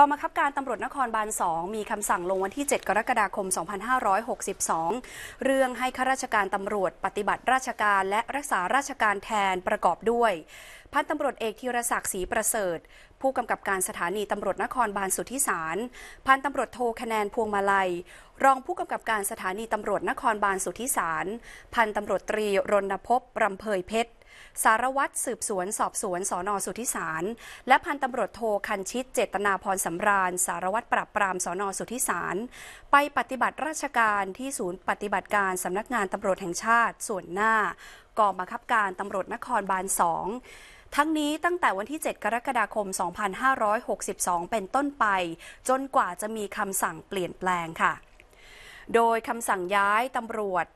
องบังคับการตำรวจนครบาล2มีคำสั่งลงวันที่ 7 กรกฎาคม 2562 เรื่องให้ข้าราชการตำรวจปฏิบัติราชการ และรักษาราชการแทนประกอบด้วยพันตำรวจเอกธีรศักดิ์ศรีประเสริฐ ผู้กำกับการสถานีตำรวจนครบาลสุทธิสาร พันตำรวจโทคะแนนพวงมาลัย รองผู้กำกับการสถานีตำรวจนครบาลสุทธิสาร พันตำรวจตรีรณพบรำเพยเพชรสารวัตรสืบสวนสอบสวนสอนอสุทธิสาร และพันตำรวจโทคันชิตเจตนาพรสำราญสารวัตรปราบปรามสอนอสุทธิสาร ไปปฏิบัติราชการที่ศูนย์ปฏิบัติการสำนักงานตำรวจแห่งชาติส่วนหน้า กองบังคับการตำรวจนครบาลสองทั้งนี้ตั้งแต่วันที่ 7กรกฎาคม2562เป็นต้นไป จนกว่าจะมีคำสั่งเปลี่ยนแปลงค่ะ โดยคำสั่งย้ายตำรวจ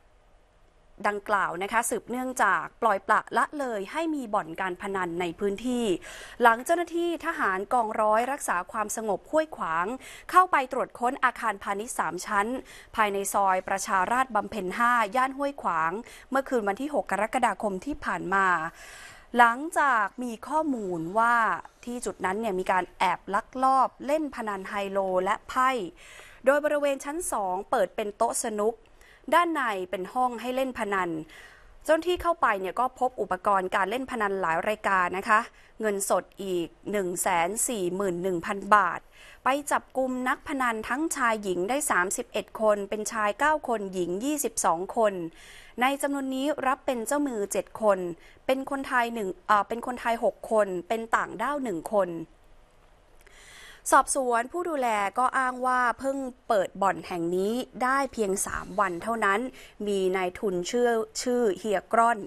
ดังกล่าวนะคะสืบเนื่องจากปล่อย ปละละเลยให้มีบ่อนการพนันในพื้นที่ หลังเจ้าหน้าที่ทหารกองร้อยรักษาความสงบห้วยขวางเข้าไปตรวจค้นอาคารพาณิชย์3ชั้น ภายในซอยประชาราชบำเพ็ญ5ย่านห้วยขวาง เมื่อคืนวันที่ 6 กรกฎาคมที่ผ่านมา หลังจากมีข้อมูลว่าที่จุดนั้นเนี่ยมีการแอบลักลอบ เล่นพนันไฮโล และไพ่ โดยบริเวณชั้น 2 เปิดเป็นโต๊ะสนุกด้านในเป็นห้องให้เล่นพนัน จนที่เข้าไปเนี่ยก็พบอุปกรณ์การเล่นพนันหลายรายการนะคะ เงินสดอีก 141,000 บาท ไปจับกลุ่มนักพนันทั้งชายหญิงได้ 31 คน เป็นชาย 9 คน หญิง 22 คน ในจำนวนนี้รับเป็นเจ้ามือ 7 คน เป็นคนไทยหนึ่ง เป็นคนไทย6คน เป็นต่างด้าว 1 คนสอบสวนผู้ดูแลก็อ้างว่าเพิ่งเปิดบ่อนแห่งนี้ได้เพียง 3 วันเท่านั้น มีนายทุนชื่อชื่อเฮียกรอน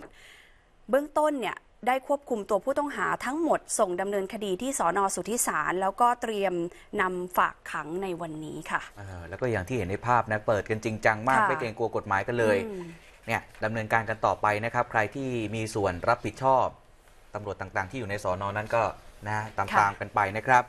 เบื้องต้นเนี่ยได้ควบคุมตัวผู้ต้องหาทั้งหมดส่งดำเนินคดีที่สอนอสุทธิสาร แล้วก็เตรียมนำฝากขังในวันนี้ค่ะ แล้วก็อย่างที่เห็นในภาพนะเปิดกันจริงจังมากไม่เกรงกลัวกฎหมายกันเลยเนี่ยดำเนินการกันต่อไปนะครับ ใครที่มีส่วนรับผิดชอบตำรวจต่างๆ ที่อยู่ในสอนอนั้นก็นะตามๆกันไปนะครับ